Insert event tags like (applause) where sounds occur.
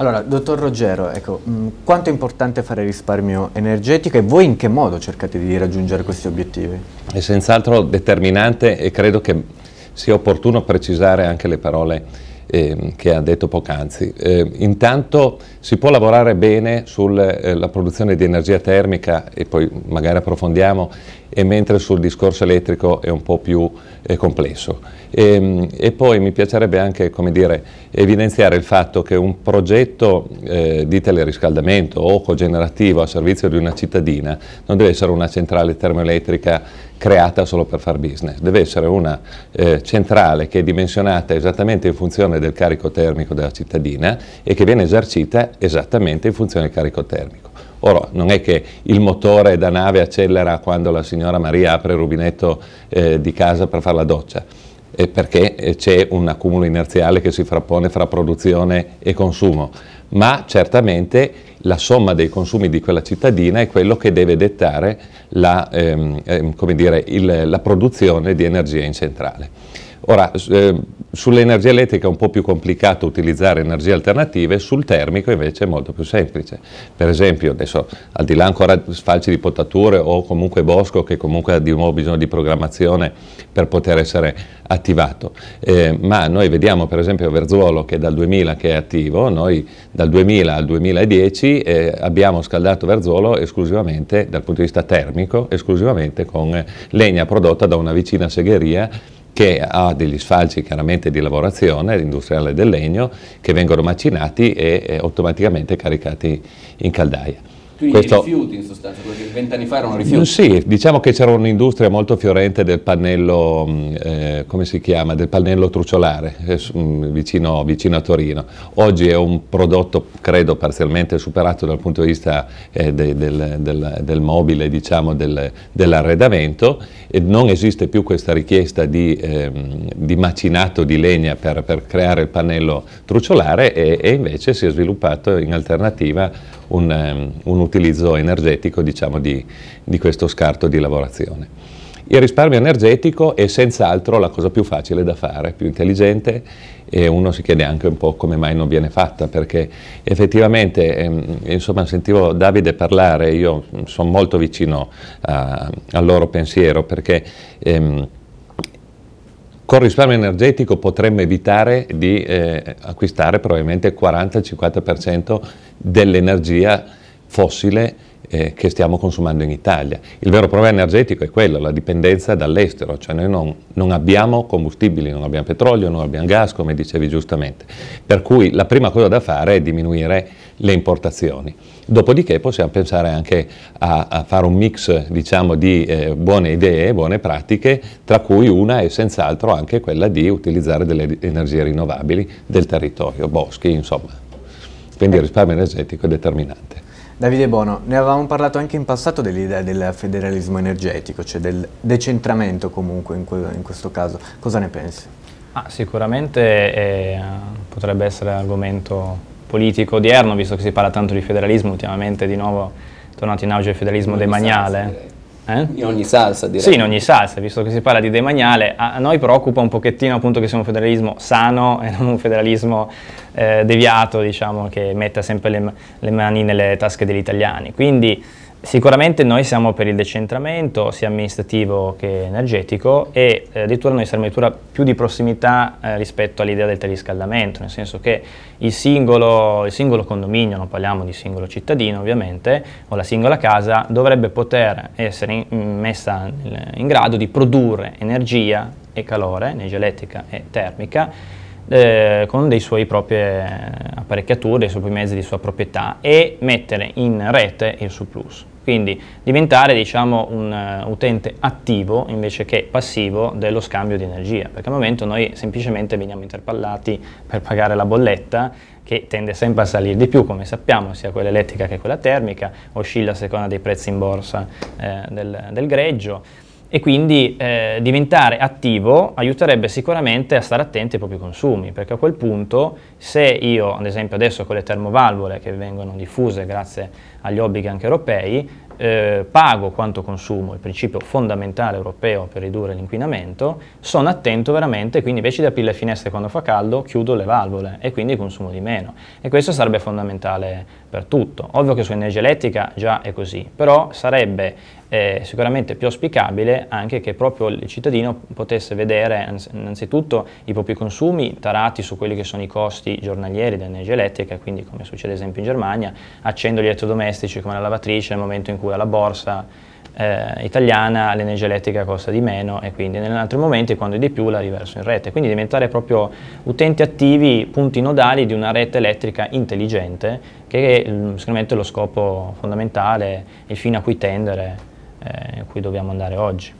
Allora, dottor Ruggero, ecco, mh, mm, quanto è importante fare risparmio energetico e voi in che modo cercate di raggiungere questi obiettivi? È senz'altro determinante e credo che sia opportuno precisare anche le parole eh, che ha detto poc'anzi. Eh, intanto si può lavorare bene sulla eh, produzione di energia termica e poi magari approfondiamo, e mentre sul discorso elettrico è un po' più eh, complesso. E, ehm, e, poi mi piacerebbe anche dire, evidenziare il fatto che un progetto eh, di teleriscaldamento o cogenerativo a servizio di una cittadina non deve essere una centrale termoelettrica creata solo per far business, deve essere una centrale che è dimensionata esattamente in funzione funzione del carico termico della cittadina e che viene esercita esattamente in funzione del carico termico. Ora, non è che il motore da nave accelera quando la signora Maria apre il rubinetto eh, di casa per fare la doccia, è perché eh, c'è un accumulo inerziale che si frappone fra produzione e consumo, ma certamente la somma dei consumi di quella cittadina è quello che deve dettare la, ehm, ehm, dire, il, la produzione di energia in centrale. Ora, eh, sull'energia elettrica è un po' più complicato utilizzare energie alternative, sul termico invece è molto più semplice. Per esempio, adesso al di là ancora sfalci di potature o comunque bosco che comunque ha di nuovo bisogno di programmazione per poter essere attivato, eh, ma noi vediamo per esempio Verzuolo che è dal 2000 che è attivo, noi dal 2000 al 2010 eh, abbiamo scaldato Verzuolo esclusivamente dal punto di vista termico, esclusivamente con legna prodotta da una vicina segheria che ha degli sfalci chiaramente di lavorazione industriale del legno che vengono macinati e, e eh, automaticamente caricati in caldaia. Quindi Questo... rifiuti in sostanza, quello che vent'anni fa erano rifiuti. Sì, diciamo che c'era un'industria molto fiorente del pannello, mm, eh, come si chiama, del pannello truciolare eh, mm, vicino, vicino, a Torino. Oggi è un prodotto, credo, parzialmente superato dal punto di vista eh, de, del, del, del, mobile, diciamo, del, dell'arredamento e non esiste più questa richiesta di, ehm, di macinato di legna per, per, creare il pannello truciolare e, e invece si è sviluppato in alternativa un, ehm, un utilizzo energetico diciamo, di, di questo scarto di lavorazione. Il risparmio energetico è senz'altro la cosa più facile da fare, più intelligente e uno si chiede anche un po' come mai non viene fatta, perché effettivamente, ehm, insomma, sentivo Davide parlare, io mm, sono molto vicino a, al loro pensiero, perché ehm, con risparmio energetico potremmo evitare di eh, acquistare probabilmente il 40-50% dell'energia fossile eh, che stiamo consumando in Italia. Il vero problema energetico è quello, la dipendenza dall'estero, cioè noi non, non abbiamo combustibili, non abbiamo petrolio, non abbiamo gas, come dicevi giustamente. Per cui la prima cosa da fare è diminuire le importazioni. Dopodiché possiamo pensare anche a, a fare un mix diciamo, di eh, buone idee, buone pratiche, tra cui una è senz'altro anche quella di utilizzare delle energie rinnovabili del territorio, boschi, insomma. Quindi il risparmio energetico è determinante. Davide Bono, ne avevamo parlato anche in passato dell'idea del federalismo energetico, cioè del decentramento comunque in, que in questo caso. Cosa ne pensi? Ah, sicuramente è, eh, potrebbe essere argomento politico odierno, visto che si parla tanto di federalismo, ultimamente di nuovo è tornato in auge il federalismo non demaniale. Eh? In ogni salsa direi. Sì, in ogni salsa, visto che si parla di demaniale, a noi preoccupa un pochettino appunto che sia un federalismo sano (laughs) e non un federalismo eh, deviato, diciamo, che metta sempre le, le mani nelle tasche degli italiani. Quindi Sicuramente noi siamo per il decentramento sia amministrativo che energetico e eh, addirittura noi saremo addirittura più di prossimità eh, rispetto all'idea del teleriscaldamento, nel senso che il singolo, il singolo, condominio, non parliamo di singolo cittadino ovviamente, o la singola casa, dovrebbe poter essere in, messa in, in grado di produrre energia e calore, energia elettrica e termica, eh, con dei suoi proprie apparecchiature, dei suoi mezzi di sua proprietà e mettere in rete il surplus. Quindi diventare diciamo, un uh, utente attivo invece che passivo dello scambio di energia, perché al momento noi semplicemente veniamo interpellati per pagare la bolletta che tende sempre a salire di più, come sappiamo, sia quella elettrica che quella termica, oscilla a seconda dei prezzi in borsa eh, del, del greggio e quindi eh, diventare attivo aiuterebbe sicuramente a stare attenti ai propri consumi, perché a quel punto se io, ad esempio adesso con le termovalvole che vengono diffuse grazie agli obblighi anche europei, eh, pago quanto consumo, il principio fondamentale europeo per ridurre l'inquinamento, sono attento veramente, quindi invece di aprire le finestre quando fa caldo, chiudo le valvole e quindi consumo di meno. E questo sarebbe fondamentale per tutto. Ovvio che su energia elettrica già è così, però sarebbe è sicuramente più auspicabile anche che proprio il cittadino potesse vedere innanzitutto i propri consumi tarati su quelli che sono i costi giornalieri dell'energia elettrica, quindi come succede ad esempio in Germania, accendo gli elettrodomestici come la lavatrice nel momento in cui alla borsa eh, italiana l'energia elettrica costa di meno e quindi in altri momenti quando è di più la riverso in rete, quindi diventare proprio utenti attivi, punti nodali di una rete elettrica intelligente che è mm, sicuramente lo scopo fondamentale, il fine a cui tendere eh, in cui dobbiamo andare oggi.